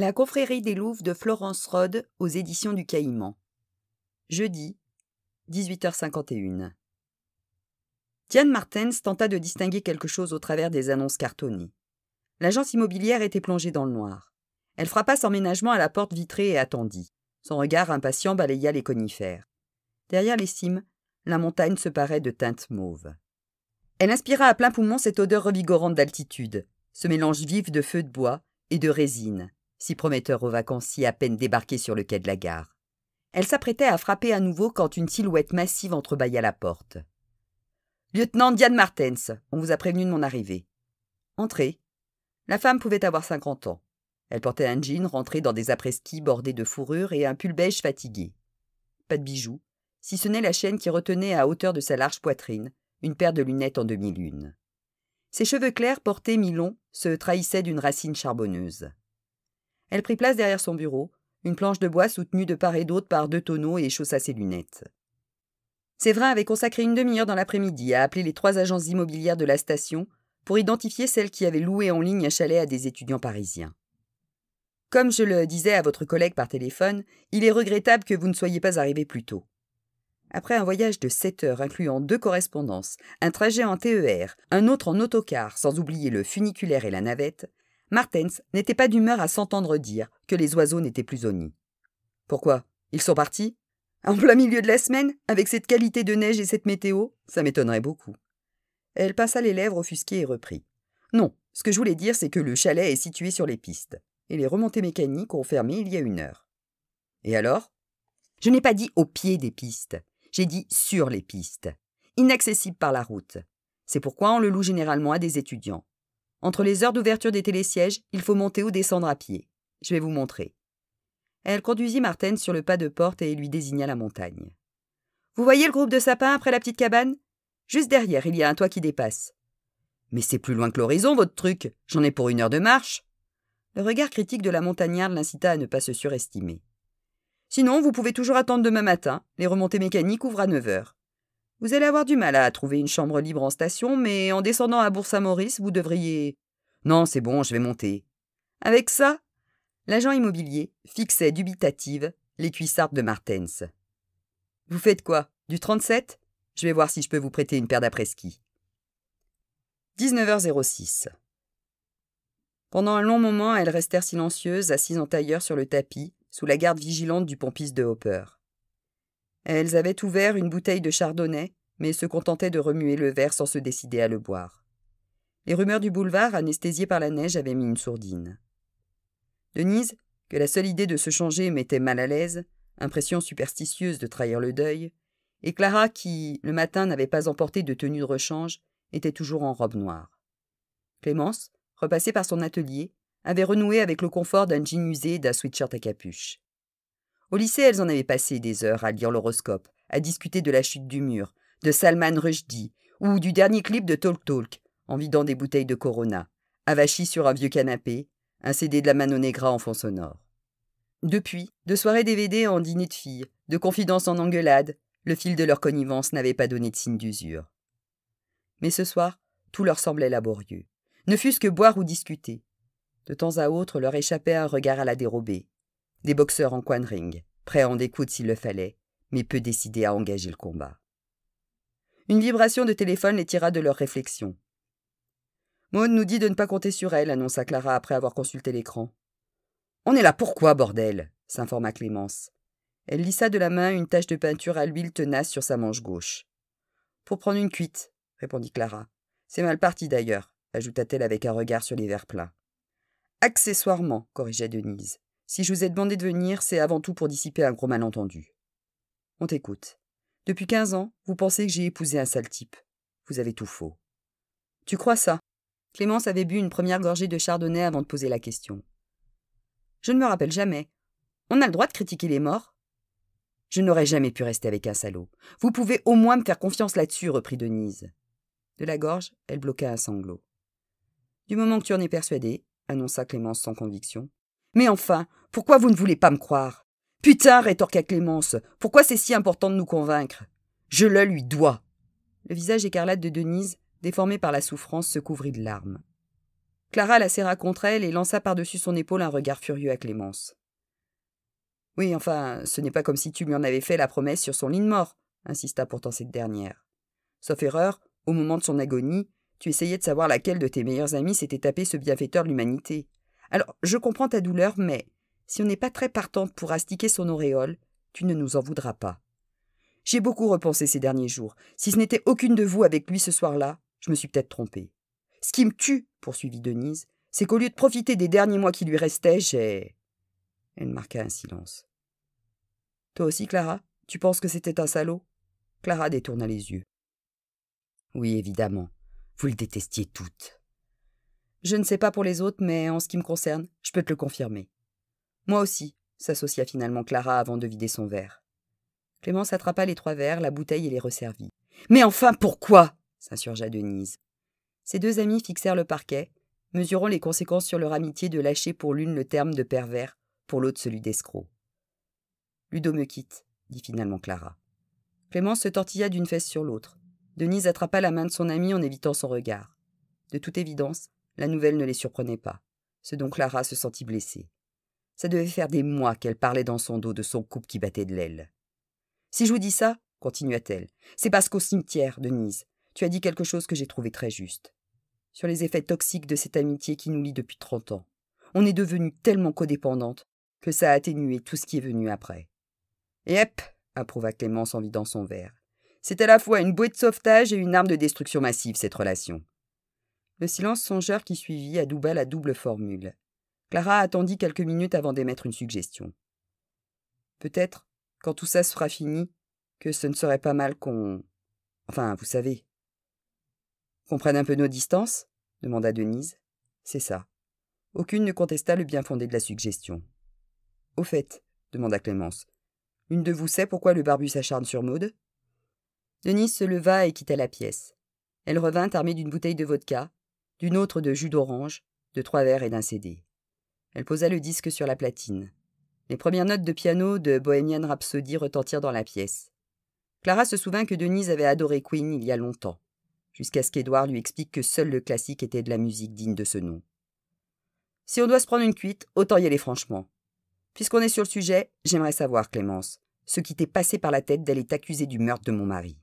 La confrérie des Louves de Florence Rode aux éditions du Caïman. Jeudi, 18h51. Diane Martens tenta de distinguer quelque chose au travers des annonces cartonnées. L'agence immobilière était plongée dans le noir. Elle frappa sans ménagement à la porte vitrée et attendit. Son regard impatient balaya les conifères. Derrière les cimes, la montagne se parait de teintes mauves. Elle inspira à plein poumon cette odeur revigorante d'altitude, ce mélange vif de feu de bois et de résine, si prometteur aux si à peine débarqués sur le quai de la gare. Elle s'apprêtait à frapper à nouveau quand une silhouette massive entrebâilla la porte. Lieutenant Diane Martens, on vous a prévenu de mon arrivée. Entrez. La femme pouvait avoir cinquante ans. Elle portait un jean rentré dans des après bordés de fourrure et un pull beige fatigué. Pas de bijoux, si ce n'est la chaîne qui retenait à hauteur de sa large poitrine une paire de lunettes en demi-lune. Ses cheveux clairs portés mi-longs se trahissaient d'une racine charbonneuse. Elle prit place derrière son bureau, une planche de bois soutenue de part et d'autre par deux tonneaux et chaussa ses lunettes. Séverin avait consacré une demi-heure dans l'après-midi à appeler les trois agences immobilières de la station pour identifier celles qui avaient loué en ligne un chalet à des étudiants parisiens. Comme je le disais à votre collègue par téléphone, il est regrettable que vous ne soyez pas arrivé plus tôt. Après un voyage de sept heures incluant deux correspondances, un trajet en TER, un autre en autocar, sans oublier le funiculaire et la navette, Martens n'était pas d'humeur à s'entendre dire que les oiseaux n'étaient plus au nid. Pourquoi Ils sont partis En plein milieu de la semaine, avec cette qualité de neige et cette météo, ça m'étonnerait beaucoup. Elle passa les lèvres offusquées et reprit. Non, ce que je voulais dire, c'est que le chalet est situé sur les pistes, et les remontées mécaniques ont fermé il y a une heure. Et alors Je n'ai pas dit au pied des pistes, j'ai dit sur les pistes, inaccessibles par la route. C'est pourquoi on le loue généralement à des étudiants. Entre les heures d'ouverture des télésièges, il faut monter ou descendre à pied. Je vais vous montrer. Elle conduisit Martin sur le pas de porte et lui désigna la montagne. Vous voyez le groupe de sapins après la petite cabane Juste derrière, il y a un toit qui dépasse. Mais c'est plus loin que l'horizon, votre truc. J'en ai pour une heure de marche. Le regard critique de la montagnarde l'incita à ne pas se surestimer. Sinon, vous pouvez toujours attendre demain matin. Les remontées mécaniques ouvrent à 9 heures. Vous allez avoir du mal à trouver une chambre libre en station, mais en descendant à Bourg-Saint-Maurice, vous devriez. Non, c'est bon, je vais monter. Avec ça L'agent immobilier fixait dubitative les cuissardes de Martens. Vous faites quoi Du 37 Je vais voir si je peux vous prêter une paire daprès 19 19h06. Pendant un long moment, elles restèrent silencieuses, assises en tailleur sur le tapis, sous la garde vigilante du pompiste de Hopper. Elles avaient ouvert une bouteille de chardonnay, mais se contentaient de remuer le verre sans se décider à le boire. Les rumeurs du boulevard, anesthésiées par la neige, avaient mis une sourdine. Denise, que la seule idée de se changer mettait mal à l'aise, impression superstitieuse de trahir le deuil, et Clara, qui, le matin, n'avait pas emporté de tenue de rechange, était toujours en robe noire. Clémence, repassée par son atelier, avait renoué avec le confort d'un jean usé et d'un sweatshirt à capuche. Au lycée, elles en avaient passé des heures à lire l'horoscope, à discuter de la chute du mur, de Salman Rushdie, ou du dernier clip de Talk Talk, en vidant des bouteilles de Corona, avachies sur un vieux canapé, un CD de la Manon Negra en fond sonore. Depuis, de soirées DVD en dîner de filles, de confidences en engueulades, le fil de leur connivence n'avait pas donné de signe d'usure. Mais ce soir, tout leur semblait laborieux, ne fût-ce que boire ou discuter. De temps à autre leur échappait un regard à la dérobée, des boxeurs en coin ring, prêts à en découdre s'il le fallait, mais peu décidés à engager le combat. Une vibration de téléphone les tira de leurs réflexions. Maud nous dit de ne pas compter sur elle, annonça Clara après avoir consulté l'écran. On est là pourquoi, bordel s'informa Clémence. Elle lissa de la main une tache de peinture à l'huile tenace sur sa manche gauche. Pour prendre une cuite, répondit Clara. C'est mal parti d'ailleurs, ajouta-t-elle avec un regard sur les verres pleins. Accessoirement, corrigea Denise. Si je vous ai demandé de venir, c'est avant tout pour dissiper un gros malentendu. On t'écoute. Depuis quinze ans, vous pensez que j'ai épousé un sale type. Vous avez tout faux. Tu crois ça Clémence avait bu une première gorgée de chardonnay avant de poser la question. Je ne me rappelle jamais. On a le droit de critiquer les morts Je n'aurais jamais pu rester avec un salaud. Vous pouvez au moins me faire confiance là-dessus, reprit Denise. De la gorge, elle bloqua un sanglot. Du moment que tu en es persuadée, » annonça Clémence sans conviction, mais enfin, pourquoi vous ne voulez pas me croire Putain, rétorqua Clémence, pourquoi c'est si important de nous convaincre Je le lui dois. Le visage écarlate de Denise, déformé par la souffrance, se couvrit de larmes. Clara la serra contre elle et lança par-dessus son épaule un regard furieux à Clémence. Oui, enfin, ce n'est pas comme si tu lui en avais fait la promesse sur son lit de mort, insista pourtant cette dernière. Sauf erreur, au moment de son agonie, tu essayais de savoir laquelle de tes meilleures amies s'était tapé ce bienfaiteur de l'humanité. Alors, je comprends ta douleur, mais si on n'est pas très partante pour astiquer son auréole, tu ne nous en voudras pas. J'ai beaucoup repensé ces derniers jours. Si ce n'était aucune de vous avec lui ce soir-là, je me suis peut-être trompée. Ce qui me tue, poursuivit Denise, c'est qu'au lieu de profiter des derniers mois qui lui restaient, j'ai. Elle marqua un silence. Toi aussi, Clara Tu penses que c'était un salaud Clara détourna les yeux. Oui, évidemment. Vous le détestiez toutes. Je ne sais pas pour les autres, mais en ce qui me concerne, je peux te le confirmer. Moi aussi, s'associa finalement Clara avant de vider son verre. Clémence attrapa les trois verres, la bouteille et les resservit. Mais enfin, pourquoi s'insurgea Denise. Ses deux amis fixèrent le parquet, mesurant les conséquences sur leur amitié de lâcher pour l'une le terme de pervers, pour l'autre celui d'escroc. Ludo me quitte, dit finalement Clara. Clémence se tortilla d'une fesse sur l'autre. Denise attrapa la main de son amie en évitant son regard. De toute évidence, la nouvelle ne les surprenait pas, ce dont Clara se sentit blessée. Ça devait faire des mois qu'elle parlait dans son dos de son couple qui battait de l'aile. Si je vous dis ça, continua-t-elle, c'est parce qu'au cimetière, Denise, tu as dit quelque chose que j'ai trouvé très juste. Sur les effets toxiques de cette amitié qui nous lie depuis trente ans. On est devenus tellement codépendante que ça a atténué tout ce qui est venu après. Yep, approuva Clémence en vidant son verre. C'est à la fois une bouée de sauvetage et une arme de destruction massive, cette relation. Le silence songeur qui suivit adouba la double formule. Clara attendit quelques minutes avant d'émettre une suggestion. Peut-être, quand tout ça sera fini, que ce ne serait pas mal qu'on. Enfin, vous savez. Qu'on prenne un peu nos distances demanda Denise. C'est ça. Aucune ne contesta le bien fondé de la suggestion. Au fait, demanda Clémence, une de vous sait pourquoi le barbu s'acharne sur Maude Denise se leva et quitta la pièce. Elle revint armée d'une bouteille de vodka, d'une autre de jus d'orange, de trois verres et d'un CD. Elle posa le disque sur la platine. Les premières notes de piano de Bohemian Rhapsody retentirent dans la pièce. Clara se souvint que Denise avait adoré Queen il y a longtemps, jusqu'à ce qu'Edouard lui explique que seul le classique était de la musique digne de ce nom. Si on doit se prendre une cuite, autant y aller franchement. Puisqu'on est sur le sujet, j'aimerais savoir, Clémence, ce qui t'est passé par la tête d'aller t'accuser du meurtre de mon mari.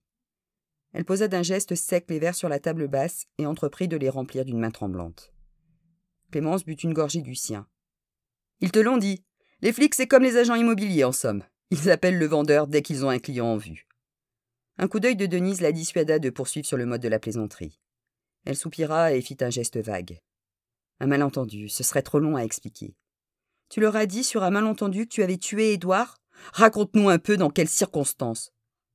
Elle posa d'un geste sec les verres sur la table basse et entreprit de les remplir d'une main tremblante. Clémence but une gorgée du sien. Ils te l'ont dit. Les flics, c'est comme les agents immobiliers, en somme. Ils appellent le vendeur dès qu'ils ont un client en vue. Un coup d'œil de Denise la dissuada de poursuivre sur le mode de la plaisanterie. Elle soupira et fit un geste vague. Un malentendu, ce serait trop long à expliquer. Tu leur as dit sur un malentendu que tu avais tué Édouard Raconte-nous un peu dans quelles circonstances.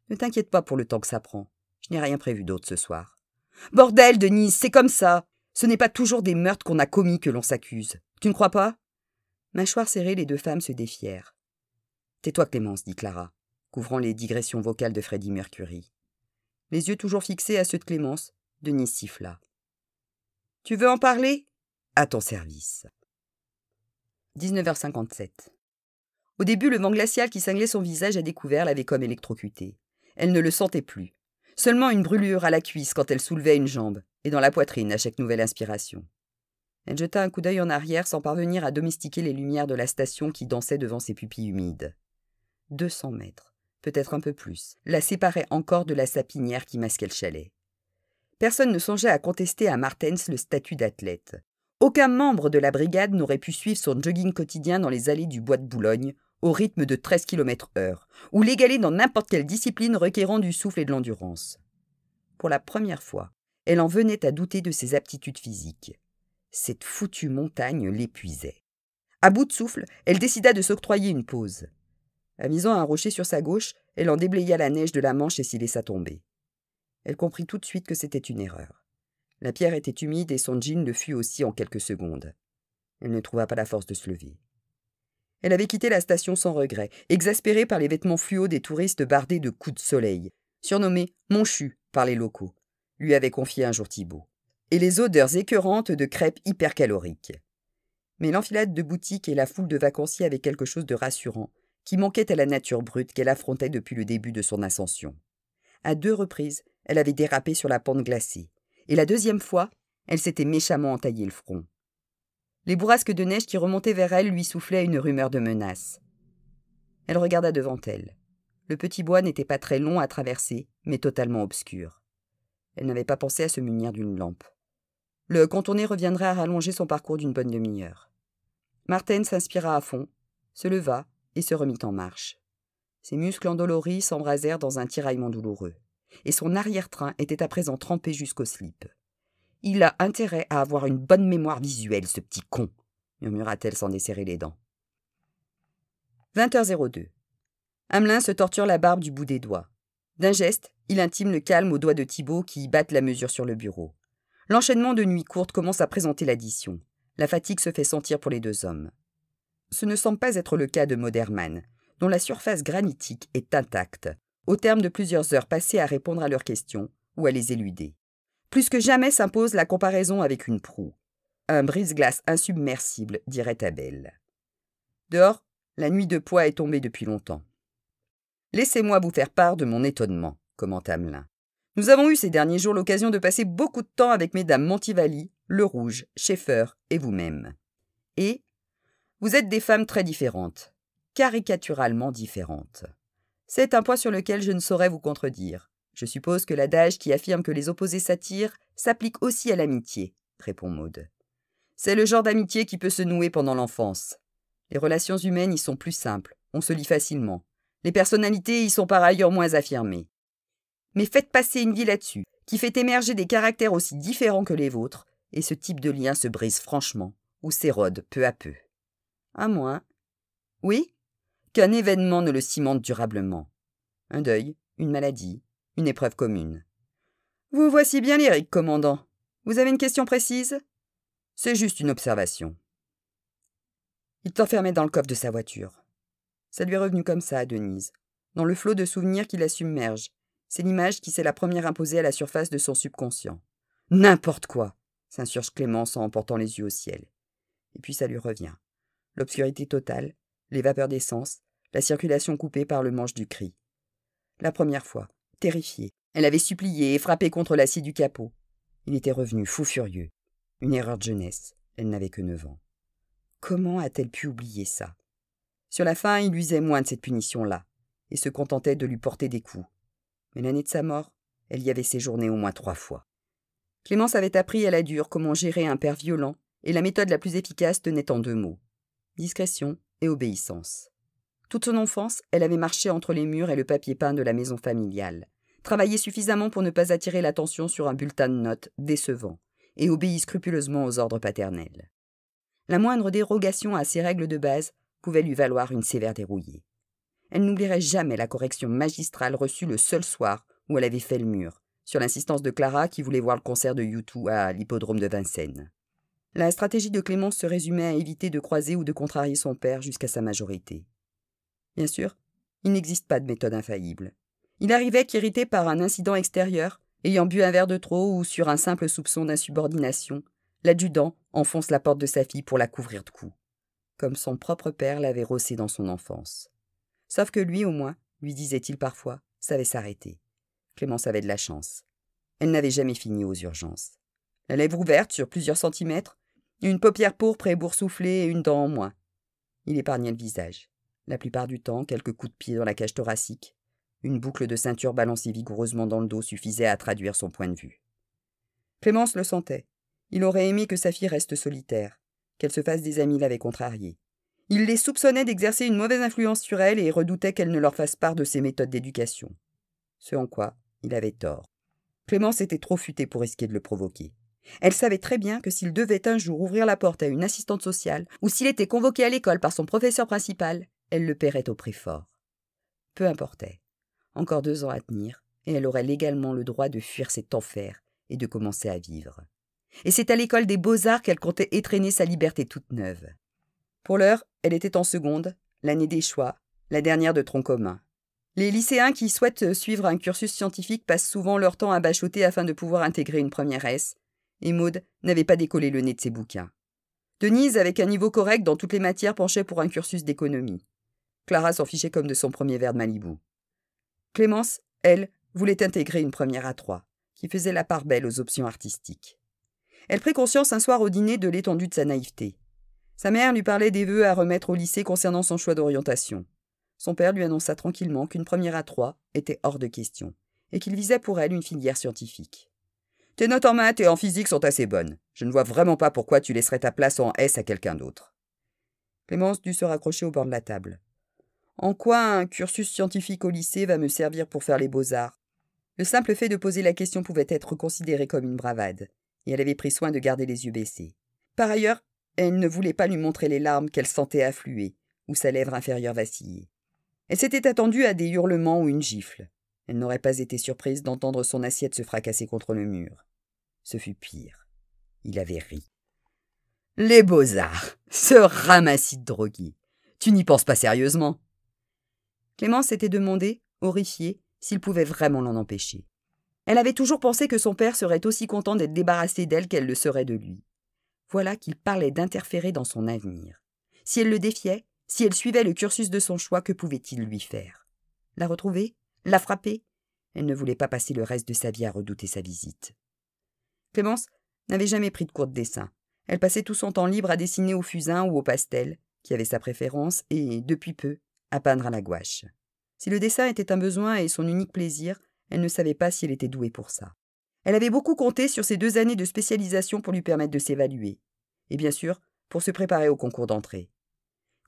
Ne t'inquiète pas pour le temps que ça prend. Je n'ai rien prévu d'autre ce soir. Bordel, Denise, c'est comme ça. Ce n'est pas toujours des meurtres qu'on a commis que l'on s'accuse. Tu ne crois pas Mâchoire serrée, les deux femmes se défièrent. Tais-toi, Clémence, dit Clara, couvrant les digressions vocales de Freddy Mercury. Les yeux toujours fixés à ceux de Clémence, Denise siffla. Tu veux en parler À ton service. 19h57. Au début, le vent glacial qui cinglait son visage à découvert l'avait comme électrocutée. Elle ne le sentait plus. Seulement une brûlure à la cuisse quand elle soulevait une jambe, et dans la poitrine à chaque nouvelle inspiration. Elle jeta un coup d'œil en arrière sans parvenir à domestiquer les lumières de la station qui dansaient devant ses pupilles humides. Deux cents mètres, peut-être un peu plus, la séparaient encore de la sapinière qui masquait le chalet. Personne ne songeait à contester à Martens le statut d'athlète. Aucun membre de la brigade n'aurait pu suivre son jogging quotidien dans les allées du bois de Boulogne, au rythme de 13 km heure, ou l'égaler dans n'importe quelle discipline requérant du souffle et de l'endurance. Pour la première fois, elle en venait à douter de ses aptitudes physiques. Cette foutue montagne l'épuisait. À bout de souffle, elle décida de s'octroyer une pause. Amisant un rocher sur sa gauche, elle en déblaya la neige de la manche et s'y laissa tomber. Elle comprit tout de suite que c'était une erreur. La pierre était humide et son jean le fut aussi en quelques secondes. Elle ne trouva pas la force de se lever. Elle avait quitté la station sans regret, exaspérée par les vêtements fluo des touristes bardés de coups de soleil, surnommés Monchu par les locaux, lui avait confié un jour Thibault, et les odeurs écœurantes de crêpes hypercaloriques. Mais l'enfilade de boutiques et la foule de vacanciers avaient quelque chose de rassurant, qui manquait à la nature brute qu'elle affrontait depuis le début de son ascension. À deux reprises, elle avait dérapé sur la pente glacée, et la deuxième fois, elle s'était méchamment entaillé le front. Les bourrasques de neige qui remontaient vers elle lui soufflaient une rumeur de menace. Elle regarda devant elle. Le petit bois n'était pas très long à traverser, mais totalement obscur. Elle n'avait pas pensé à se munir d'une lampe. Le contourné reviendrait à rallonger son parcours d'une bonne demi-heure. Martin s'inspira à fond, se leva et se remit en marche. Ses muscles endoloris s'embrasèrent dans un tiraillement douloureux, et son arrière-train était à présent trempé jusqu'aux slip. Il a intérêt à avoir une bonne mémoire visuelle, ce petit con, murmura-t-elle sans desserrer les dents. 20h02. Hamelin se torture la barbe du bout des doigts. D'un geste, il intime le calme aux doigts de Thibault qui y battent la mesure sur le bureau. L'enchaînement de nuits courtes commence à présenter l'addition. La fatigue se fait sentir pour les deux hommes. Ce ne semble pas être le cas de Moderman, dont la surface granitique est intacte, au terme de plusieurs heures passées à répondre à leurs questions ou à les éluder. Plus que jamais s'impose la comparaison avec une proue. Un brise-glace insubmersible, dirait Abel. Dehors, la nuit de poids est tombée depuis longtemps. Laissez-moi vous faire part de mon étonnement, commenta Hamelin. Nous avons eu ces derniers jours l'occasion de passer beaucoup de temps avec mesdames Montivali, Le Rouge, Schaeffer et vous-même. Et vous êtes des femmes très différentes, caricaturalement différentes. C'est un point sur lequel je ne saurais vous contredire. Je suppose que l'adage qui affirme que les opposés s'attirent s'applique aussi à l'amitié, répond Maud. C'est le genre d'amitié qui peut se nouer pendant l'enfance. Les relations humaines y sont plus simples, on se lit facilement. Les personnalités y sont par ailleurs moins affirmées. Mais faites passer une vie là-dessus, qui fait émerger des caractères aussi différents que les vôtres, et ce type de lien se brise franchement, ou s'érode peu à peu. À moins. Oui Qu'un événement ne le cimente durablement. Un deuil, une maladie, une épreuve commune. Vous voici bien lyrique, commandant. Vous avez une question précise C'est juste une observation. Il t'enfermait dans le coffre de sa voiture. Ça lui est revenu comme ça à Denise, dans le flot de souvenirs qui la submerge. C'est l'image qui s'est la première imposée à la surface de son subconscient. N'importe quoi s'insurge Clémence en portant les yeux au ciel. Et puis ça lui revient. L'obscurité totale, les vapeurs d'essence, la circulation coupée par le manche du cri. La première fois, terrifiée. Elle avait supplié et frappé contre l'acier du capot. Il était revenu, fou furieux. Une erreur de jeunesse. Elle n'avait que neuf ans. Comment a-t-elle pu oublier ça Sur la fin, il usait moins de cette punition-là, et se contentait de lui porter des coups. Mais l'année de sa mort, elle y avait séjourné au moins trois fois. Clémence avait appris à la dure comment gérer un père violent, et la méthode la plus efficace tenait en deux mots discrétion et obéissance. Toute son enfance, elle avait marché entre les murs et le papier peint de la maison familiale. Travailler suffisamment pour ne pas attirer l'attention sur un bulletin de notes décevant, et obéit scrupuleusement aux ordres paternels. La moindre dérogation à ces règles de base pouvait lui valoir une sévère dérouillée. Elle n'oublierait jamais la correction magistrale reçue le seul soir où elle avait fait le mur, sur l'insistance de Clara qui voulait voir le concert de u à l'hippodrome de Vincennes. La stratégie de Clémence se résumait à éviter de croiser ou de contrarier son père jusqu'à sa majorité. Bien sûr, il n'existe pas de méthode infaillible. Il arrivait qu'irrité par un incident extérieur, ayant bu un verre de trop ou sur un simple soupçon d'insubordination, l'adjudant enfonce la porte de sa fille pour la couvrir de coups, comme son propre père l'avait rossé dans son enfance. Sauf que lui, au moins, lui disait-il parfois, savait s'arrêter. Clémence avait de la chance. Elle n'avait jamais fini aux urgences. La lèvre ouverte sur plusieurs centimètres, une paupière pourpre et boursouflée et une dent en moins. Il épargnait le visage. La plupart du temps, quelques coups de pied dans la cage thoracique, une boucle de ceinture balancée vigoureusement dans le dos suffisait à traduire son point de vue. Clémence le sentait. Il aurait aimé que sa fille reste solitaire, qu'elle se fasse des amis l'avait contrarié. Il les soupçonnait d'exercer une mauvaise influence sur elle et redoutait qu'elle ne leur fasse part de ses méthodes d'éducation. Ce en quoi il avait tort. Clémence était trop futée pour risquer de le provoquer. Elle savait très bien que s'il devait un jour ouvrir la porte à une assistante sociale, ou s'il était convoqué à l'école par son professeur principal, elle le paierait au prix fort. Peu importait encore deux ans à tenir, et elle aurait légalement le droit de fuir cet enfer et de commencer à vivre. Et c'est à l'école des beaux-arts qu'elle comptait étraîner sa liberté toute neuve. Pour l'heure, elle était en seconde, l'année des choix, la dernière de tronc commun. Les lycéens qui souhaitent suivre un cursus scientifique passent souvent leur temps à bachoter afin de pouvoir intégrer une première S, et Maude n'avait pas décollé le nez de ses bouquins. Denise, avec un niveau correct dans toutes les matières, penchait pour un cursus d'économie. Clara s'en fichait comme de son premier verre de Malibu. Clémence, elle, voulait intégrer une première à trois, qui faisait la part belle aux options artistiques. Elle prit conscience un soir au dîner de l'étendue de sa naïveté. Sa mère lui parlait des vœux à remettre au lycée concernant son choix d'orientation. Son père lui annonça tranquillement qu'une première à trois était hors de question, et qu'il visait pour elle une filière scientifique. Tes notes en maths et en physique sont assez bonnes. Je ne vois vraiment pas pourquoi tu laisserais ta place en S à quelqu'un d'autre. Clémence dut se raccrocher au bord de la table en quoi un cursus scientifique au lycée va me servir pour faire les beaux-arts Le simple fait de poser la question pouvait être considéré comme une bravade, et elle avait pris soin de garder les yeux baissés. Par ailleurs, elle ne voulait pas lui montrer les larmes qu'elle sentait affluer, ou sa lèvre inférieure vaciller. Elle s'était attendue à des hurlements ou une gifle. Elle n'aurait pas été surprise d'entendre son assiette se fracasser contre le mur. Ce fut pire. Il avait ri. Les beaux-arts, ce ramassis de drogués. Tu n'y penses pas sérieusement Clémence s'était demandé, horrifiée, s'il pouvait vraiment l'en empêcher. Elle avait toujours pensé que son père serait aussi content d'être débarrassé d'elle qu'elle le serait de lui. Voilà qu'il parlait d'interférer dans son avenir. Si elle le défiait, si elle suivait le cursus de son choix, que pouvait-il lui faire La retrouver La frapper Elle ne voulait pas passer le reste de sa vie à redouter sa visite. Clémence n'avait jamais pris de cours de dessin. Elle passait tout son temps libre à dessiner au fusain ou au pastel, qui avait sa préférence, et, depuis peu, à peindre à la gouache. Si le dessin était un besoin et son unique plaisir, elle ne savait pas si elle était douée pour ça. Elle avait beaucoup compté sur ses deux années de spécialisation pour lui permettre de s'évaluer. Et bien sûr, pour se préparer au concours d'entrée.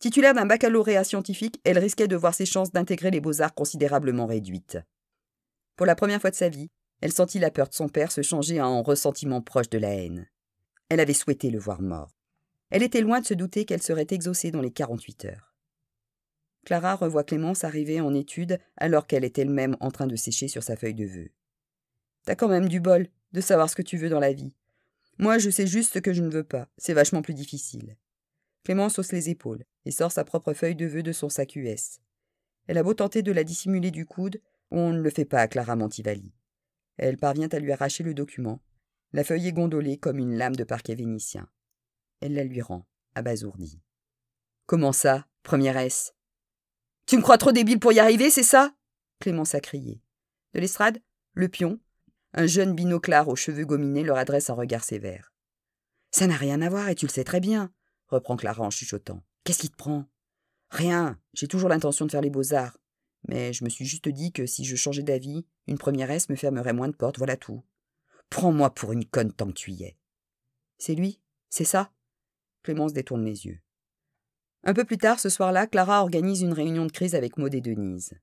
Titulaire d'un baccalauréat scientifique, elle risquait de voir ses chances d'intégrer les beaux-arts considérablement réduites. Pour la première fois de sa vie, elle sentit la peur de son père se changer en ressentiment proche de la haine. Elle avait souhaité le voir mort. Elle était loin de se douter qu'elle serait exaucée dans les 48 heures. Clara revoit Clémence arriver en étude alors qu'elle est elle-même en train de sécher sur sa feuille de vœux. T'as quand même du bol de savoir ce que tu veux dans la vie. Moi, je sais juste ce que je ne veux pas. C'est vachement plus difficile. Clémence hausse les épaules et sort sa propre feuille de vœux de son sac US. Elle a beau tenter de la dissimuler du coude, on ne le fait pas à Clara Mantivali. Elle parvient à lui arracher le document. La feuille est gondolée comme une lame de parquet vénitien. Elle la lui rend, abasourdie. Comment ça, première S tu me crois trop débile pour y arriver, c'est ça Clémence a crié. De l'estrade, le pion, un jeune binoclard aux cheveux gominés, leur adresse un regard sévère. Ça n'a rien à voir et tu le sais très bien, reprend Clara en chuchotant. Qu'est-ce qui te prend Rien, j'ai toujours l'intention de faire les beaux-arts. Mais je me suis juste dit que si je changeais d'avis, une première S me fermerait moins de portes, voilà tout. Prends-moi pour une conne tant que tu y es. C'est lui C'est ça Clémence détourne les yeux. Un peu plus tard ce soir-là, Clara organise une réunion de crise avec Maud et Denise.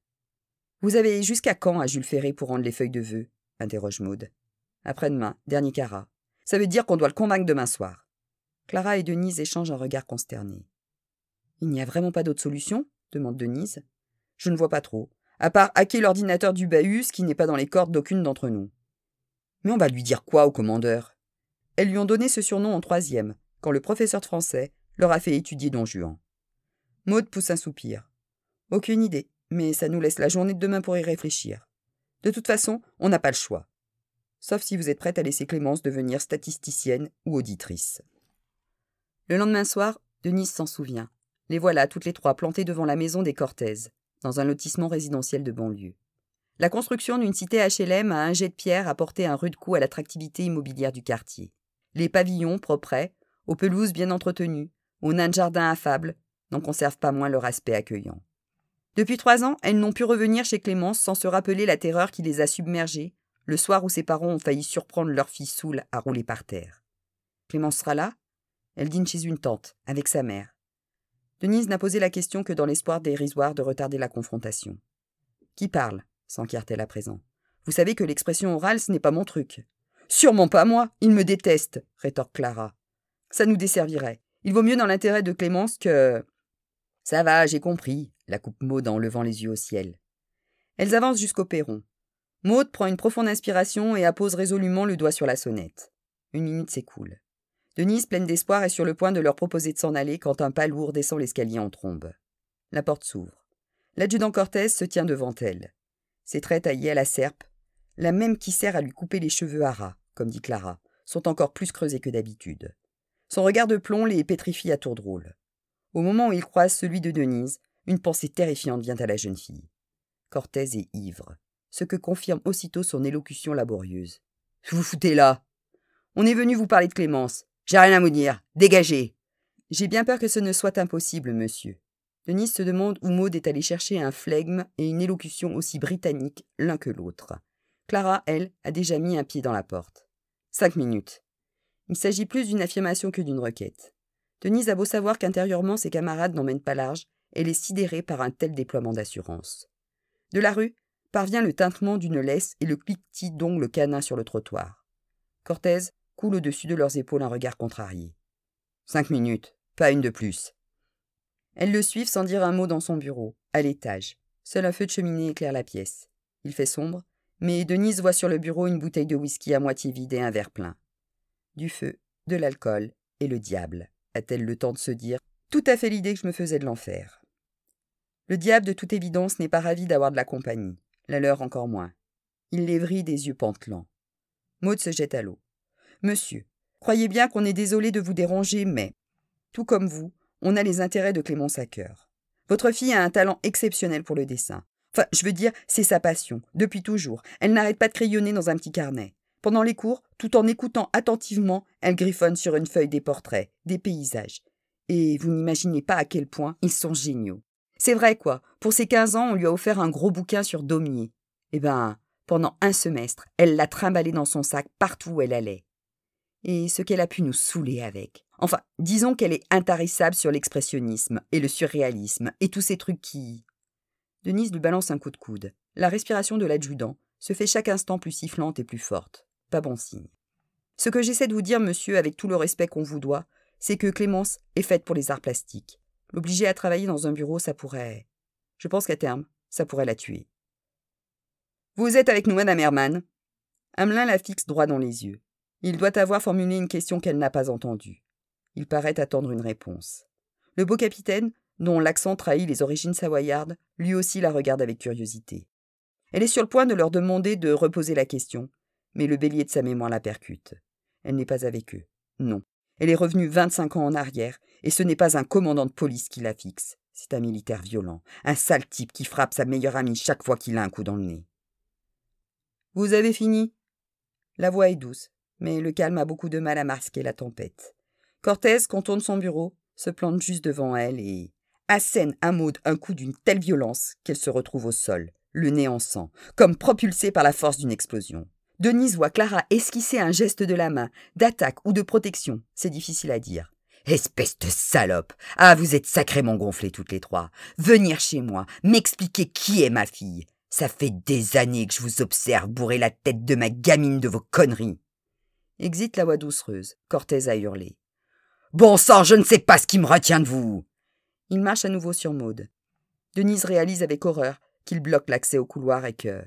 Vous avez jusqu'à quand à Jules Ferré pour rendre les feuilles de vœux interroge Maud. Après-demain, dernier carat. Ça veut dire qu'on doit le convaincre demain soir. Clara et Denise échangent un regard consterné. Il n'y a vraiment pas d'autre solution demande Denise. Je ne vois pas trop, à part hacker l'ordinateur du Bahus qui n'est pas dans les cordes d'aucune d'entre nous. Mais on va lui dire quoi au commandeur Elles lui ont donné ce surnom en troisième, quand le professeur de français leur a fait étudier Don Juan. Maud pousse un soupir. Aucune idée, mais ça nous laisse la journée de demain pour y réfléchir. De toute façon, on n'a pas le choix. Sauf si vous êtes prête à laisser Clémence devenir statisticienne ou auditrice. Le lendemain soir, Denise s'en souvient. Les voilà toutes les trois plantées devant la maison des Cortez, dans un lotissement résidentiel de banlieue. La construction d'une cité HLM à un jet de pierre a porté un rude coup à l'attractivité immobilière du quartier. Les pavillons propres, aux pelouses bien entretenues, aux nains de jardin affables, n'en conservent pas moins leur aspect accueillant. Depuis trois ans, elles n'ont pu revenir chez Clémence sans se rappeler la terreur qui les a submergées, le soir où ses parents ont failli surprendre leur fille Soul à rouler par terre. Clémence sera là Elle dîne chez une tante, avec sa mère. Denise n'a posé la question que dans l'espoir dérisoire de retarder la confrontation. Qui parle s'enquiert-elle à présent. Vous savez que l'expression orale, ce n'est pas mon truc. Sûrement pas moi, il me déteste, rétorque Clara. Ça nous desservirait. Il vaut mieux dans l'intérêt de Clémence que. Ça va, j'ai compris, la coupe Maud en levant les yeux au ciel. Elles avancent jusqu'au perron. Maud prend une profonde inspiration et appose résolument le doigt sur la sonnette. Une minute s'écoule. Denise, pleine d'espoir, est sur le point de leur proposer de s'en aller quand un pas lourd descend l'escalier en trombe. La porte s'ouvre. L'adjudant Cortès se tient devant elle. Ses traits taillés à la serpe, la même qui sert à lui couper les cheveux à ras, comme dit Clara, sont encore plus creusés que d'habitude. Son regard de plomb les pétrifie à tour drôle. Au moment où il croise celui de Denise, une pensée terrifiante vient à la jeune fille. cortès est ivre, ce que confirme aussitôt son élocution laborieuse. Vous vous foutez là On est venu vous parler de Clémence. J'ai rien à vous dire. Dégagez J'ai bien peur que ce ne soit impossible, monsieur. Denise se demande où Maud est allée chercher un flegme et une élocution aussi britannique l'un que l'autre. Clara, elle, a déjà mis un pied dans la porte. Cinq minutes. Il s'agit plus d'une affirmation que d'une requête. Denise a beau savoir qu'intérieurement ses camarades n'emmènent pas large, elle est sidérée par un tel déploiement d'assurance. De la rue parvient le tintement d'une laisse et le cliquetis d'ongles canin sur le trottoir. Cortez coule au-dessus de leurs épaules un regard contrarié. Cinq minutes, pas une de plus. Elles le suivent sans dire un mot dans son bureau, à l'étage. Seul un feu de cheminée éclaire la pièce. Il fait sombre, mais Denise voit sur le bureau une bouteille de whisky à moitié vide et un verre plein. Du feu, de l'alcool et le diable a-t-elle le temps de se dire, tout à fait l'idée que je me faisais de l'enfer. Le diable, de toute évidence, n'est pas ravi d'avoir de la compagnie, la leur encore moins. Il lévrit des yeux pantelants. Maud se jette à l'eau. Monsieur, croyez bien qu'on est désolé de vous déranger, mais, tout comme vous, on a les intérêts de Clémence à cœur. Votre fille a un talent exceptionnel pour le dessin. Enfin, je veux dire, c'est sa passion, depuis toujours. Elle n'arrête pas de crayonner dans un petit carnet. Pendant les cours, tout en écoutant attentivement, elle griffonne sur une feuille des portraits, des paysages. Et vous n'imaginez pas à quel point ils sont géniaux. C'est vrai, quoi. Pour ses 15 ans, on lui a offert un gros bouquin sur Daumier. Eh ben, pendant un semestre, elle l'a trimballé dans son sac partout où elle allait. Et ce qu'elle a pu nous saouler avec. Enfin, disons qu'elle est intarissable sur l'expressionnisme et le surréalisme et tous ces trucs qui. Denise lui balance un coup de coude. La respiration de l'adjudant se fait chaque instant plus sifflante et plus forte pas bon signe. Ce que j'essaie de vous dire, monsieur, avec tout le respect qu'on vous doit, c'est que Clémence est faite pour les arts plastiques. L'obliger à travailler dans un bureau, ça pourrait. Je pense qu'à terme, ça pourrait la tuer. Vous êtes avec nous, Madame Hermann. Hamelin la fixe droit dans les yeux. Il doit avoir formulé une question qu'elle n'a pas entendue. Il paraît attendre une réponse. Le beau capitaine, dont l'accent trahit les origines savoyardes, lui aussi la regarde avec curiosité. Elle est sur le point de leur demander de reposer la question, mais le bélier de sa mémoire la percute. Elle n'est pas avec eux. Non. Elle est revenue vingt-cinq ans en arrière, et ce n'est pas un commandant de police qui la fixe. C'est un militaire violent, un sale type qui frappe sa meilleure amie chaque fois qu'il a un coup dans le nez. Vous avez fini La voix est douce, mais le calme a beaucoup de mal à masquer la tempête. Cortez contourne son bureau, se plante juste devant elle et assène à Maud un coup d'une telle violence qu'elle se retrouve au sol, le nez en sang, comme propulsée par la force d'une explosion. Denise voit Clara esquisser un geste de la main, d'attaque ou de protection. C'est difficile à dire. Espèce de salope Ah, vous êtes sacrément gonflées toutes les trois. Venir chez moi, m'expliquer qui est ma fille. Ça fait des années que je vous observe bourrer la tête de ma gamine de vos conneries. Exite la voix doucereuse. Cortez a hurlé. Bon sang, je ne sais pas ce qui me retient de vous Il marche à nouveau sur Maude. Denise réalise avec horreur qu'il bloque l'accès au couloir et que.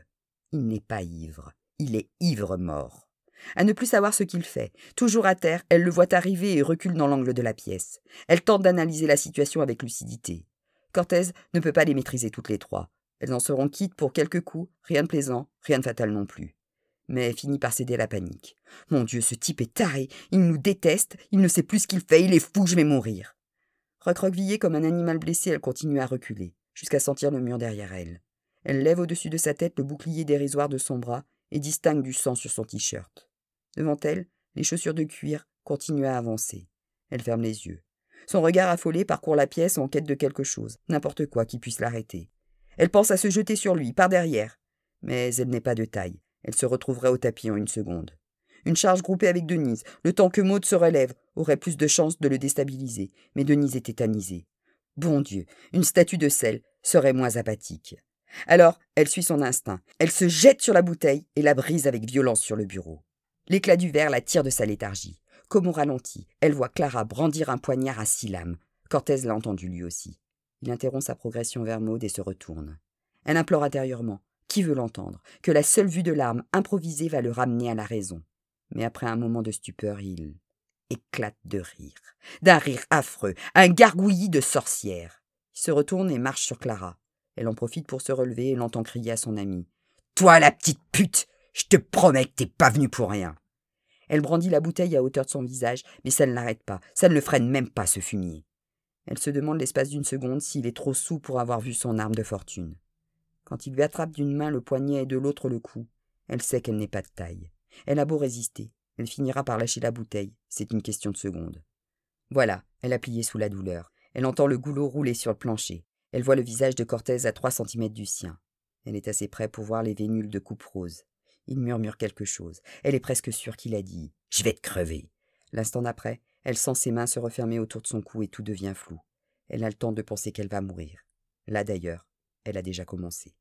Il n'est pas ivre il est ivre-mort. À ne plus savoir ce qu'il fait, toujours à terre, elle le voit arriver et recule dans l'angle de la pièce. Elle tente d'analyser la situation avec lucidité. Cortez ne peut pas les maîtriser toutes les trois. Elles en seront quittes pour quelques coups, rien de plaisant, rien de fatal non plus. Mais finit par céder à la panique. Mon Dieu, ce type est taré, il nous déteste, il ne sait plus ce qu'il fait, il est fou, je vais mourir. Recroquevillée comme un animal blessé, elle continue à reculer, jusqu'à sentir le mur derrière elle. Elle lève au-dessus de sa tête le bouclier dérisoire de son bras et distingue du sang sur son t-shirt. Devant elle, les chaussures de cuir continuent à avancer. Elle ferme les yeux. Son regard affolé parcourt la pièce en quête de quelque chose, n'importe quoi qui puisse l'arrêter. Elle pense à se jeter sur lui, par derrière. Mais elle n'est pas de taille. Elle se retrouverait au tapis en une seconde. Une charge groupée avec Denise, le temps que Maud se relève, aurait plus de chances de le déstabiliser. Mais Denise était tétanisée. Bon Dieu, une statue de sel serait moins apathique. Alors, elle suit son instinct. Elle se jette sur la bouteille et la brise avec violence sur le bureau. L'éclat du verre la tire de sa léthargie. Comme au ralenti, elle voit Clara brandir un poignard à six lames. Cortez l'a entendu lui aussi. Il interrompt sa progression vers Maud et se retourne. Elle implore intérieurement, qui veut l'entendre, que la seule vue de l'arme improvisée va le ramener à la raison. Mais après un moment de stupeur, il éclate de rire, d'un rire affreux, un gargouillis de sorcière. Il se retourne et marche sur Clara. Elle en profite pour se relever et l'entend crier à son ami. Toi, la petite pute Je te promets que t'es pas venu pour rien Elle brandit la bouteille à hauteur de son visage, mais ça ne l'arrête pas, ça ne le freine même pas, ce fumier. Elle se demande l'espace d'une seconde s'il est trop saoul pour avoir vu son arme de fortune. Quand il lui attrape d'une main le poignet et de l'autre le cou, elle sait qu'elle n'est pas de taille. Elle a beau résister, elle finira par lâcher la bouteille, c'est une question de seconde. Voilà, elle a plié sous la douleur. Elle entend le goulot rouler sur le plancher. Elle voit le visage de Cortez à trois centimètres du sien. Elle est assez près pour voir les vénules de coupe rose. Il murmure quelque chose. Elle est presque sûre qu'il a dit « Je vais te crever !» L'instant d'après, elle sent ses mains se refermer autour de son cou et tout devient flou. Elle a le temps de penser qu'elle va mourir. Là d'ailleurs, elle a déjà commencé.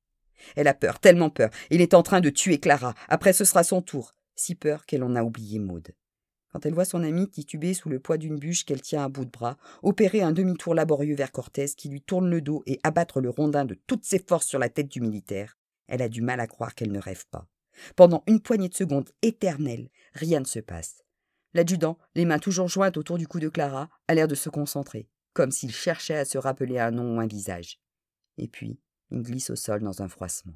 Elle a peur, tellement peur. Il est en train de tuer Clara. Après, ce sera son tour. Si peur qu'elle en a oublié Maude quand elle voit son amie tituber sous le poids d'une bûche qu'elle tient à bout de bras, opérer un demi-tour laborieux vers Cortés qui lui tourne le dos et abattre le rondin de toutes ses forces sur la tête du militaire, elle a du mal à croire qu'elle ne rêve pas. Pendant une poignée de secondes éternelles, rien ne se passe. L'adjudant, les mains toujours jointes autour du cou de Clara, a l'air de se concentrer, comme s'il cherchait à se rappeler un nom ou un visage. Et puis, il glisse au sol dans un froissement.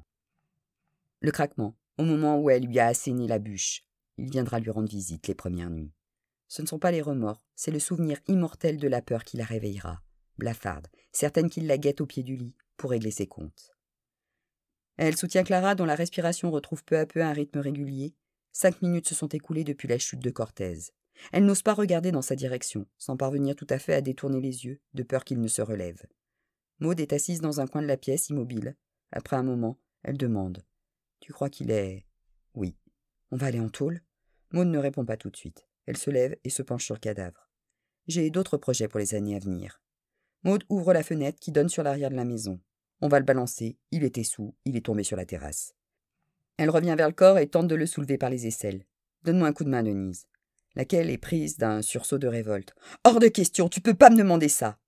Le craquement, au moment où elle lui a asséné la bûche, il viendra lui rendre visite les premières nuits. Ce ne sont pas les remords, c'est le souvenir immortel de la peur qui la réveillera, blafarde, certaine qu'il la guette au pied du lit, pour régler ses comptes. Elle soutient Clara, dont la respiration retrouve peu à peu un rythme régulier. Cinq minutes se sont écoulées depuis la chute de Cortez. Elle n'ose pas regarder dans sa direction, sans parvenir tout à fait à détourner les yeux, de peur qu'il ne se relève. Maud est assise dans un coin de la pièce, immobile. Après un moment, elle demande. Tu crois qu'il est. Oui. On va aller en tôle Maud ne répond pas tout de suite. Elle se lève et se penche sur le cadavre. J'ai d'autres projets pour les années à venir. Maude ouvre la fenêtre qui donne sur l'arrière de la maison. On va le balancer, il était sous, il est tombé sur la terrasse. Elle revient vers le corps et tente de le soulever par les aisselles. Donne-moi un coup de main, Denise. Laquelle est prise d'un sursaut de révolte. Hors de question, tu peux pas me demander ça.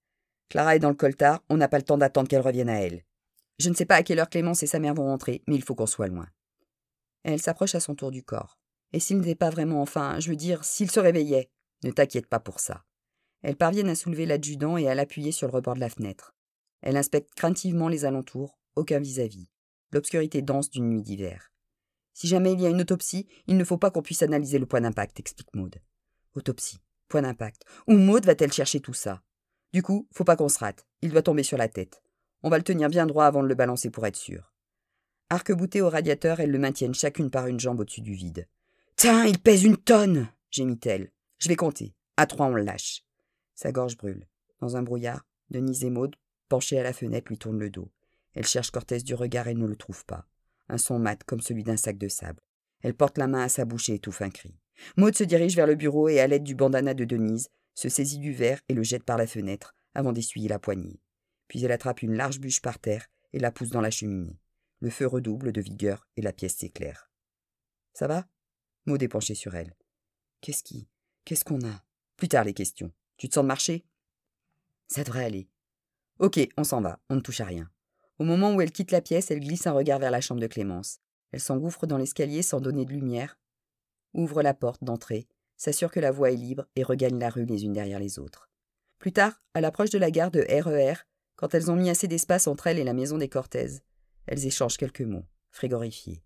Clara est dans le coltard, on n'a pas le temps d'attendre qu'elle revienne à elle. Je ne sais pas à quelle heure Clémence et sa mère vont rentrer, mais il faut qu'on soit loin. Elle s'approche à son tour du corps. Et s'il n'était pas vraiment enfin, je veux dire, s'il se réveillait Ne t'inquiète pas pour ça. Elles parviennent à soulever l'adjudant et à l'appuyer sur le rebord de la fenêtre. Elle inspecte craintivement les alentours, aucun vis-à-vis. L'obscurité dense d'une nuit d'hiver. Si jamais il y a une autopsie, il ne faut pas qu'on puisse analyser le point d'impact, explique Maud. Autopsie, point d'impact. Où Maud va-t-elle chercher tout ça Du coup, faut pas qu'on se rate. Il doit tomber sur la tête. On va le tenir bien droit avant de le balancer pour être sûr. arc au radiateur, elles le maintiennent chacune par une jambe au-dessus du vide. Tiens, il pèse une tonne gémit-elle. Je vais compter. À trois, on le lâche. Sa gorge brûle. Dans un brouillard, Denise et Maude, penchées à la fenêtre, lui tournent le dos. Elle cherche Cortès du regard et ne le trouve pas. Un son mat comme celui d'un sac de sable. Elle porte la main à sa bouche et étouffe un cri. Maude se dirige vers le bureau et, à l'aide du bandana de Denise, se saisit du verre et le jette par la fenêtre avant d'essuyer la poignée. Puis elle attrape une large bûche par terre et la pousse dans la cheminée. Le feu redouble de vigueur et la pièce s'éclaire. Ça va Maud est penchée sur elle. Qu'est-ce qui Qu'est-ce qu'on a Plus tard les questions. Tu te sens de marcher Ça devrait aller. Ok, on s'en va, on ne touche à rien. Au moment où elle quitte la pièce, elle glisse un regard vers la chambre de Clémence. Elle s'engouffre dans l'escalier sans donner de lumière, ouvre la porte d'entrée, s'assure que la voie est libre et regagne la rue les unes derrière les autres. Plus tard, à l'approche de la gare de RER, e quand elles ont mis assez d'espace entre elles et la maison des Cortez, elles échangent quelques mots, frigorifiés.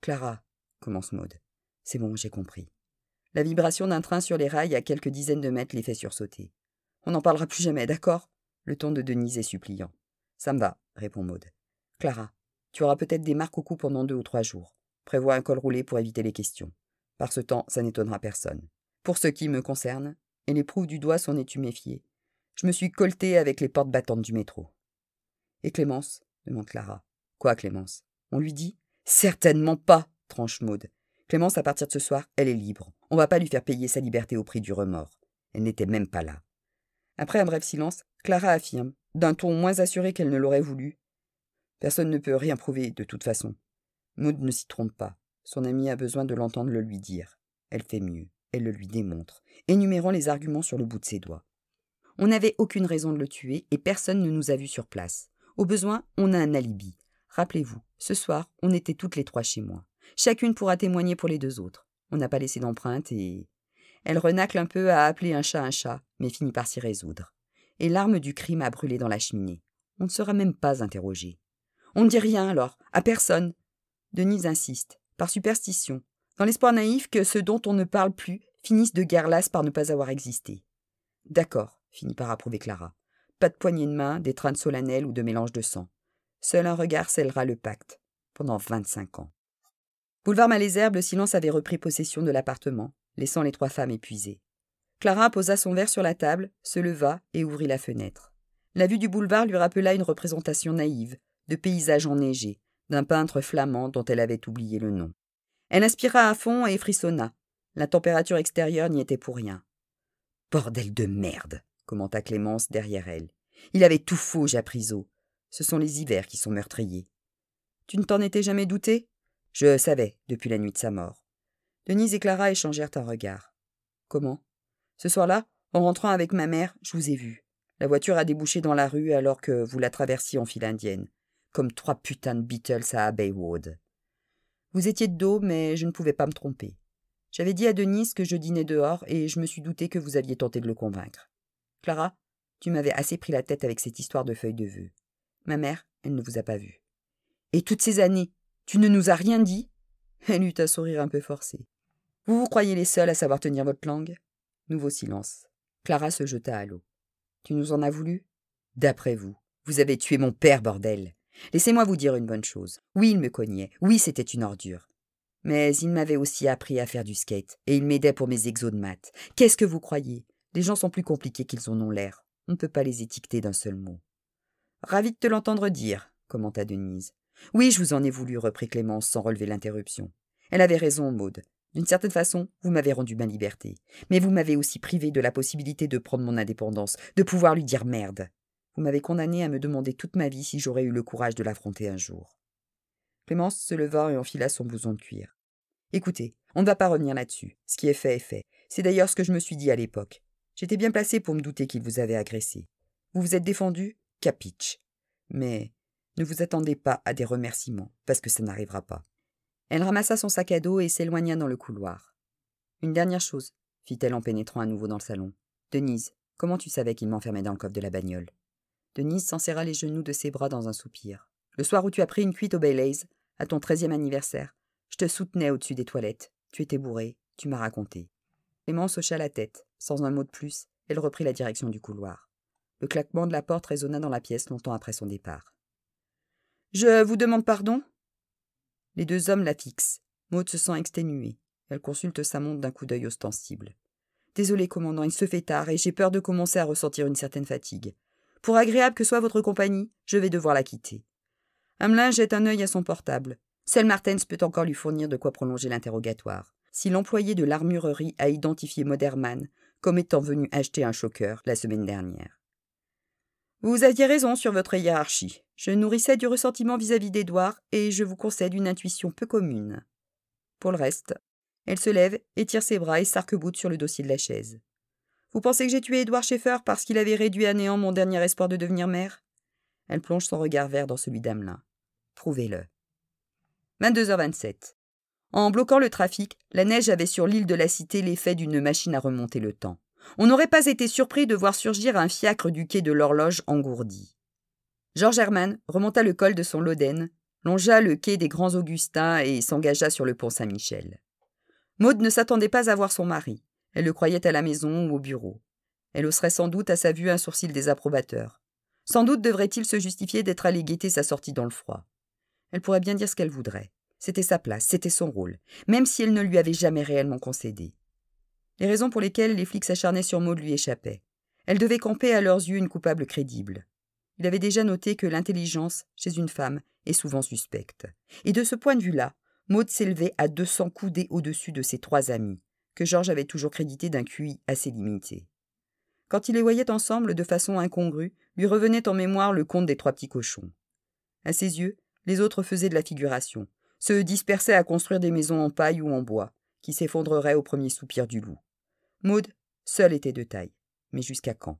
Clara, commence Maud. C'est bon, j'ai compris. La vibration d'un train sur les rails à quelques dizaines de mètres les fait sursauter. On n'en parlera plus jamais, d'accord Le ton de Denise est suppliant. Ça me va, répond Maude. Clara, tu auras peut-être des marques au cou pendant deux ou trois jours. Prévois un col roulé pour éviter les questions. Par ce temps, ça n'étonnera personne. Pour ce qui me concerne, et l'éprouve du doigt est-tu étuméfié, je me suis coltée avec les portes battantes du métro. Et Clémence demande Clara. Quoi, Clémence On lui dit Certainement pas, tranche Maude. Clémence, à partir de ce soir, elle est libre. On va pas lui faire payer sa liberté au prix du remords. Elle n'était même pas là. Après un bref silence, Clara affirme, d'un ton moins assuré qu'elle ne l'aurait voulu. Personne ne peut rien prouver, de toute façon. Maud ne s'y trompe pas. Son amie a besoin de l'entendre le lui dire. Elle fait mieux. Elle le lui démontre, énumérant les arguments sur le bout de ses doigts. On n'avait aucune raison de le tuer et personne ne nous a vus sur place. Au besoin, on a un alibi. Rappelez-vous, ce soir, on était toutes les trois chez moi. Chacune pourra témoigner pour les deux autres. On n'a pas laissé d'empreinte et... Elle renacle un peu à appeler un chat un chat, mais finit par s'y résoudre. Et l'arme du crime a brûlé dans la cheminée. On ne sera même pas interrogé. On ne dit rien alors, à personne. Denise insiste, par superstition, dans l'espoir naïf que ceux dont on ne parle plus finissent de guerre lasse par ne pas avoir existé. D'accord, finit par approuver Clara. Pas de poignée de main, d'étreinte solennelle ou de mélange de sang. Seul un regard scellera le pacte, pendant vingt-cinq ans. Boulevard Malesherbes, le silence avait repris possession de l'appartement, laissant les trois femmes épuisées. Clara posa son verre sur la table, se leva et ouvrit la fenêtre. La vue du boulevard lui rappela une représentation naïve, de paysage enneigé, d'un peintre flamand dont elle avait oublié le nom. Elle inspira à fond et frissonna. La température extérieure n'y était pour rien. Bordel de merde commenta Clémence derrière elle. Il avait tout faux, Japrizo. Ce sont les hivers qui sont meurtriers. Tu ne t'en étais jamais douté je savais, depuis la nuit de sa mort. Denise et Clara échangèrent un regard. Comment Ce soir-là, en rentrant avec ma mère, je vous ai vu. La voiture a débouché dans la rue alors que vous la traversiez en file indienne, comme trois putains de Beatles à Abbey Vous étiez de dos, mais je ne pouvais pas me tromper. J'avais dit à Denise que je dînais dehors et je me suis douté que vous aviez tenté de le convaincre. Clara, tu m'avais assez pris la tête avec cette histoire de feuilles de vœux. Ma mère, elle ne vous a pas vue. Et toutes ces années, tu ne nous as rien dit Elle eut un sourire un peu forcé. Vous vous croyez les seuls à savoir tenir votre langue Nouveau silence. Clara se jeta à l'eau. Tu nous en as voulu D'après vous, vous avez tué mon père, bordel. Laissez-moi vous dire une bonne chose. Oui, il me cognait. Oui, c'était une ordure. Mais il m'avait aussi appris à faire du skate, et il m'aidait pour mes exos de maths. Qu'est-ce que vous croyez Les gens sont plus compliqués qu'ils en ont l'air. On ne peut pas les étiqueter d'un seul mot. Ravi de te l'entendre dire, commenta Denise. Oui, je vous en ai voulu, reprit Clémence sans relever l'interruption. Elle avait raison, Maude. D'une certaine façon, vous m'avez rendu ma liberté, mais vous m'avez aussi privé de la possibilité de prendre mon indépendance, de pouvoir lui dire merde. Vous m'avez condamné à me demander toute ma vie si j'aurais eu le courage de l'affronter un jour. Clémence se leva et enfila son blouson de cuir. Écoutez, on ne va pas revenir là-dessus. Ce qui est fait est fait. C'est d'ailleurs ce que je me suis dit à l'époque. J'étais bien placée pour me douter qu'il vous avait agressé. Vous vous êtes défendu Capitch. Mais ne vous attendez pas à des remerciements, parce que ça n'arrivera pas. Elle ramassa son sac à dos et s'éloigna dans le couloir. Une dernière chose, fit-elle en pénétrant à nouveau dans le salon. Denise, comment tu savais qu'il m'enfermait dans le coffre de la bagnole Denise s'en serra les genoux de ses bras dans un soupir. Le soir où tu as pris une cuite au Baileys, à ton treizième anniversaire, je te soutenais au-dessus des toilettes. Tu étais bourré, tu m'as raconté. Clémence hocha la tête. Sans un mot de plus, elle reprit la direction du couloir. Le claquement de la porte résonna dans la pièce longtemps après son départ. Je vous demande pardon Les deux hommes la fixent. Maud se sent exténuée. Elle consulte sa montre d'un coup d'œil ostensible. Désolé, commandant, il se fait tard et j'ai peur de commencer à ressentir une certaine fatigue. Pour agréable que soit votre compagnie, je vais devoir la quitter. Hamelin jette un œil à son portable. Celle Martens peut encore lui fournir de quoi prolonger l'interrogatoire. Si l'employé de l'armurerie a identifié Moderman comme étant venu acheter un choqueur la semaine dernière. Vous aviez raison sur votre hiérarchie. Je nourrissais du ressentiment vis-à-vis d'Edouard et je vous concède une intuition peu commune. Pour le reste, elle se lève, étire ses bras et sarc sur le dossier de la chaise. Vous pensez que j'ai tué Edouard Schaeffer parce qu'il avait réduit à néant mon dernier espoir de devenir mère Elle plonge son regard vert dans celui d'Amelin. Prouvez-le. 22h27. En bloquant le trafic, la neige avait sur l'île de la Cité l'effet d'une machine à remonter le temps on n'aurait pas été surpris de voir surgir un fiacre du quai de l'horloge engourdi. Georges Herman remonta le col de son Loden, longea le quai des Grands Augustins et s'engagea sur le pont Saint-Michel. Maud ne s'attendait pas à voir son mari. Elle le croyait à la maison ou au bureau. Elle hausserait sans doute à sa vue un sourcil désapprobateur. Sans doute devrait-il se justifier d'être allé guetter sa sortie dans le froid. Elle pourrait bien dire ce qu'elle voudrait. C'était sa place, c'était son rôle, même si elle ne lui avait jamais réellement concédé les raisons pour lesquelles les flics s'acharnaient sur Maud lui échappaient. Elle devait camper à leurs yeux une coupable crédible. Il avait déjà noté que l'intelligence, chez une femme, est souvent suspecte. Et de ce point de vue-là, Maud s'élevait à 200 coudées au-dessus de ses trois amis, que Georges avait toujours crédité d'un QI assez limité. Quand il les voyait ensemble de façon incongrue, lui revenait en mémoire le conte des trois petits cochons. À ses yeux, les autres faisaient de la figuration, se dispersaient à construire des maisons en paille ou en bois, qui s'effondreraient au premier soupir du loup. Maud, seule, était de taille. Mais jusqu'à quand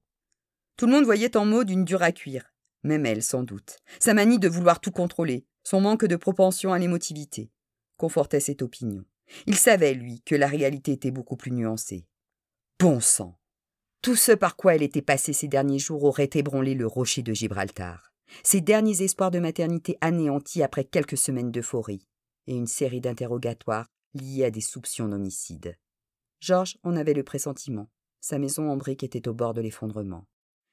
Tout le monde voyait en Maud une dure à cuire. Même elle, sans doute. Sa manie de vouloir tout contrôler, son manque de propension à l'émotivité, confortait cette opinion. Il savait, lui, que la réalité était beaucoup plus nuancée. Bon sang Tout ce par quoi elle était passée ces derniers jours aurait ébranlé le rocher de Gibraltar. Ses derniers espoirs de maternité anéantis après quelques semaines d'euphorie et une série d'interrogatoires liés à des soupçons d'homicide. Georges en avait le pressentiment. Sa maison en brique était au bord de l'effondrement.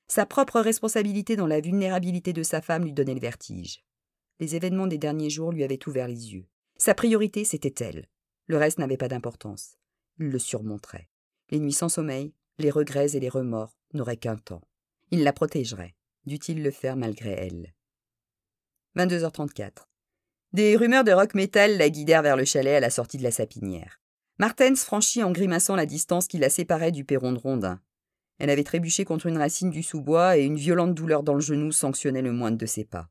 Sa propre responsabilité dans la vulnérabilité de sa femme lui donnait le vertige. Les événements des derniers jours lui avaient ouvert les yeux. Sa priorité, c'était elle. Le reste n'avait pas d'importance. Il le surmonterait. Les nuits sans sommeil, les regrets et les remords n'auraient qu'un temps. Il la protégerait. Dut-il le faire malgré elle 22h34. Des rumeurs de rock metal la guidèrent vers le chalet à la sortie de la sapinière. Martens franchit en grimaçant la distance qui la séparait du perron de Rondin. Elle avait trébuché contre une racine du sous-bois et une violente douleur dans le genou sanctionnait le moindre de ses pas.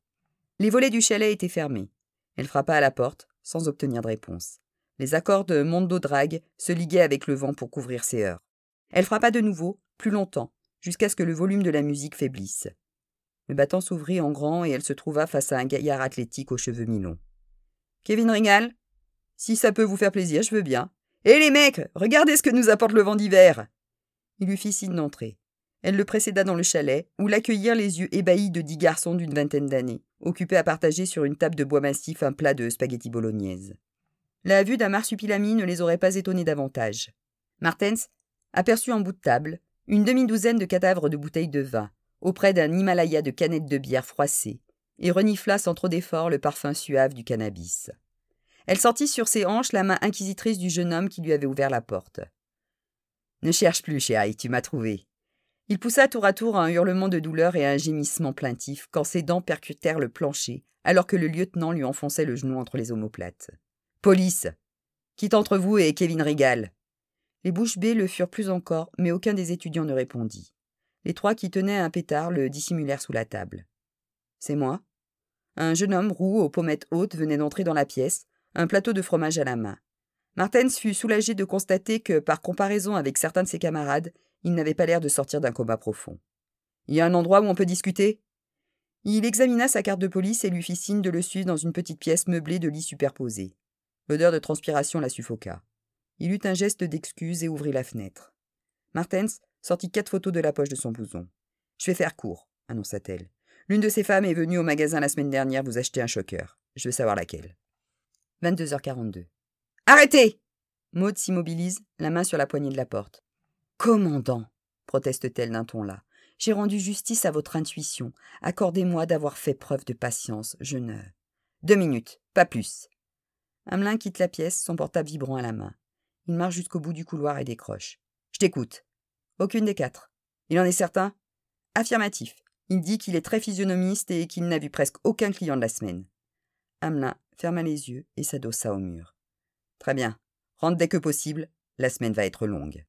Les volets du chalet étaient fermés. Elle frappa à la porte, sans obtenir de réponse. Les accords de Mondo Drag se liguaient avec le vent pour couvrir ses heures. Elle frappa de nouveau, plus longtemps, jusqu'à ce que le volume de la musique faiblisse. Le battant s'ouvrit en grand et elle se trouva face à un gaillard athlétique aux cheveux mi Kevin Ringal Si ça peut vous faire plaisir, je veux bien. Hé eh les mecs, regardez ce que nous apporte le vent d'hiver Il lui fit signe d'entrer. Elle le précéda dans le chalet, où l'accueillirent les yeux ébahis de dix garçons d'une vingtaine d'années, occupés à partager sur une table de bois massif un plat de spaghetti bolognaise. La vue d'un marsupilami ne les aurait pas étonnés davantage. Martens aperçut en bout de table une demi-douzaine de cadavres de bouteilles de vin, auprès d'un Himalaya de canettes de bière froissées, et renifla sans trop d'effort le parfum suave du cannabis. Elle sortit sur ses hanches la main inquisitrice du jeune homme qui lui avait ouvert la porte. Ne cherche plus, chérie, tu m'as trouvé. Il poussa tour à tour un hurlement de douleur et un gémissement plaintif quand ses dents percutèrent le plancher, alors que le lieutenant lui enfonçait le genou entre les omoplates. Police Quitte entre vous et Kevin Rigal Les bouches bées le furent plus encore, mais aucun des étudiants ne répondit. Les trois qui tenaient un pétard le dissimulèrent sous la table. C'est moi. Un jeune homme roux aux pommettes hautes venait d'entrer dans la pièce, un plateau de fromage à la main. Martens fut soulagé de constater que, par comparaison avec certains de ses camarades, il n'avait pas l'air de sortir d'un combat profond. Il y a un endroit où on peut discuter Il examina sa carte de police et lui fit signe de le suivre dans une petite pièce meublée de lits superposés. L'odeur de transpiration la suffoqua. Il eut un geste d'excuse et ouvrit la fenêtre. Martens sortit quatre photos de la poche de son blouson. Je vais faire court, annonça-t-elle. L'une de ces femmes est venue au magasin la semaine dernière vous acheter un choqueur. Je veux savoir laquelle. 22h42. Arrêtez Maud s'immobilise, la main sur la poignée de la porte. Commandant proteste-t-elle d'un ton là. J'ai rendu justice à votre intuition. Accordez-moi d'avoir fait preuve de patience, je ne. Deux minutes, pas plus. Hamelin quitte la pièce, son portable vibrant à la main. Il marche jusqu'au bout du couloir et décroche. Je t'écoute. Aucune des quatre. Il en est certain Affirmatif. Il dit qu'il est très physionomiste et qu'il n'a vu presque aucun client de la semaine. Hamelin ferma les yeux et s'adossa au mur. Très bien. Rentre dès que possible, la semaine va être longue.